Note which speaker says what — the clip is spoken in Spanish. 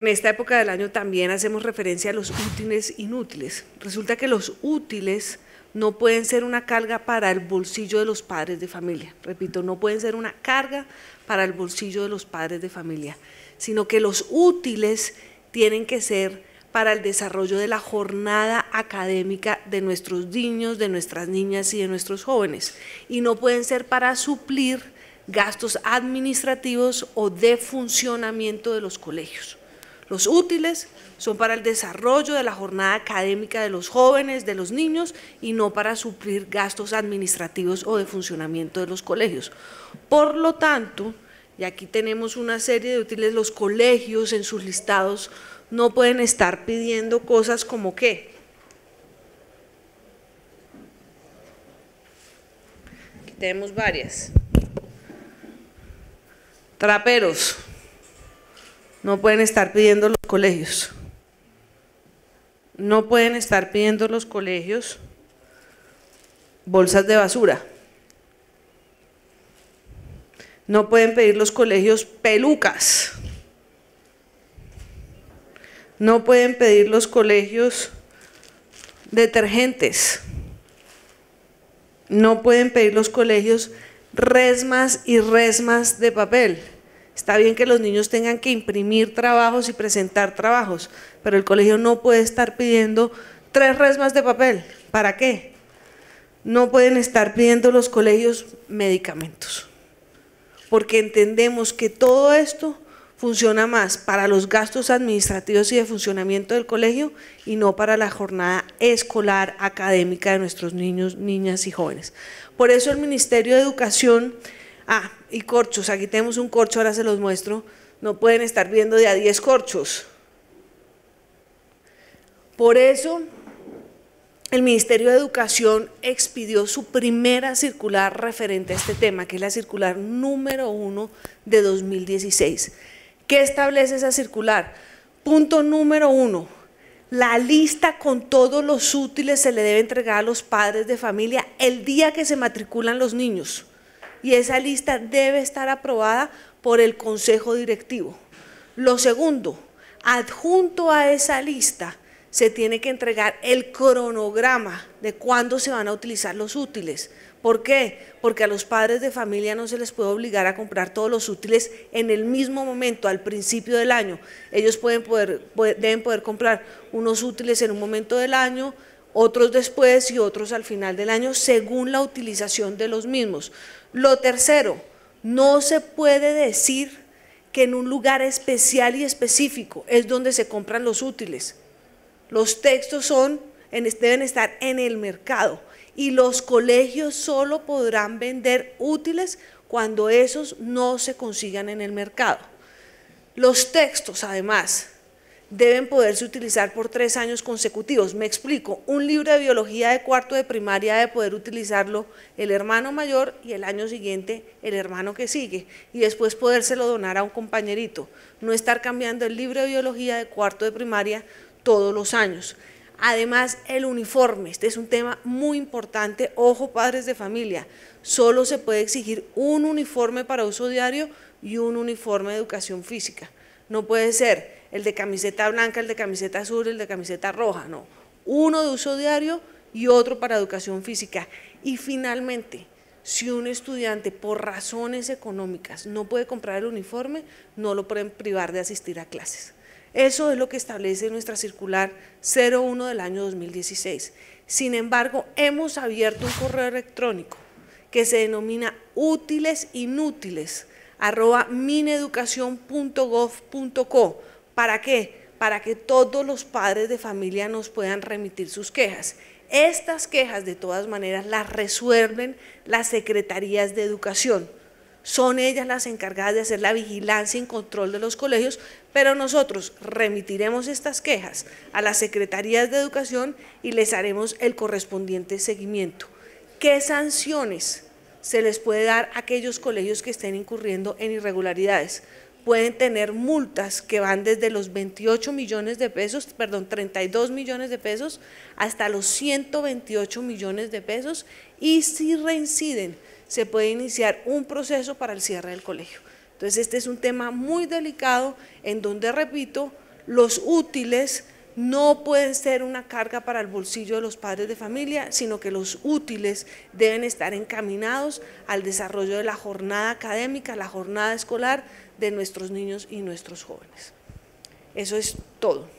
Speaker 1: En esta época del año también hacemos referencia a los útiles inútiles. Resulta que los útiles no pueden ser una carga para el bolsillo de los padres de familia. Repito, no pueden ser una carga para el bolsillo de los padres de familia, sino que los útiles tienen que ser para el desarrollo de la jornada académica de nuestros niños, de nuestras niñas y de nuestros jóvenes. Y no pueden ser para suplir gastos administrativos o de funcionamiento de los colegios. Los útiles son para el desarrollo de la jornada académica de los jóvenes, de los niños y no para suplir gastos administrativos o de funcionamiento de los colegios. Por lo tanto, y aquí tenemos una serie de útiles, los colegios en sus listados no pueden estar pidiendo cosas como qué. Aquí tenemos varias. Traperos. No pueden estar pidiendo los colegios. No pueden estar pidiendo los colegios bolsas de basura. No pueden pedir los colegios pelucas. No pueden pedir los colegios detergentes. No pueden pedir los colegios resmas y resmas de papel. Está bien que los niños tengan que imprimir trabajos y presentar trabajos, pero el colegio no puede estar pidiendo tres resmas de papel. ¿Para qué? No pueden estar pidiendo los colegios medicamentos, porque entendemos que todo esto funciona más para los gastos administrativos y de funcionamiento del colegio y no para la jornada escolar académica de nuestros niños, niñas y jóvenes. Por eso el Ministerio de Educación Ah, y corchos, aquí tenemos un corcho, ahora se los muestro. No pueden estar viendo de a 10 corchos. Por eso, el Ministerio de Educación expidió su primera circular referente a este tema, que es la circular número 1 de 2016. ¿Qué establece esa circular? Punto número 1. La lista con todos los útiles se le debe entregar a los padres de familia el día que se matriculan los niños y esa lista debe estar aprobada por el Consejo Directivo. Lo segundo, adjunto a esa lista se tiene que entregar el cronograma de cuándo se van a utilizar los útiles. ¿Por qué? Porque a los padres de familia no se les puede obligar a comprar todos los útiles en el mismo momento, al principio del año. Ellos pueden poder, deben poder comprar unos útiles en un momento del año, otros después y otros al final del año, según la utilización de los mismos. Lo tercero, no se puede decir que en un lugar especial y específico es donde se compran los útiles. Los textos son, deben estar en el mercado y los colegios solo podrán vender útiles cuando esos no se consigan en el mercado. Los textos, además, deben poderse utilizar por tres años consecutivos. Me explico, un libro de biología de cuarto de primaria debe poder utilizarlo el hermano mayor y el año siguiente el hermano que sigue y después podérselo donar a un compañerito. No estar cambiando el libro de biología de cuarto de primaria todos los años. Además, el uniforme, este es un tema muy importante, ojo padres de familia, solo se puede exigir un uniforme para uso diario y un uniforme de educación física. No puede ser el de camiseta blanca, el de camiseta azul, el de camiseta roja, no. Uno de uso diario y otro para educación física. Y finalmente, si un estudiante por razones económicas no puede comprar el uniforme, no lo pueden privar de asistir a clases. Eso es lo que establece nuestra circular 01 del año 2016. Sin embargo, hemos abierto un correo electrónico que se denomina útilesinútiles ¿Para qué? Para que todos los padres de familia nos puedan remitir sus quejas. Estas quejas, de todas maneras, las resuelven las secretarías de educación. Son ellas las encargadas de hacer la vigilancia y control de los colegios, pero nosotros remitiremos estas quejas a las secretarías de educación y les haremos el correspondiente seguimiento. ¿Qué sanciones se les puede dar a aquellos colegios que estén incurriendo en irregularidades? pueden tener multas que van desde los 28 millones de pesos, perdón, 32 millones de pesos hasta los 128 millones de pesos y si reinciden se puede iniciar un proceso para el cierre del colegio. Entonces este es un tema muy delicado en donde, repito, los útiles no pueden ser una carga para el bolsillo de los padres de familia, sino que los útiles deben estar encaminados al desarrollo de la jornada académica, la jornada escolar de nuestros niños y nuestros jóvenes. Eso es todo.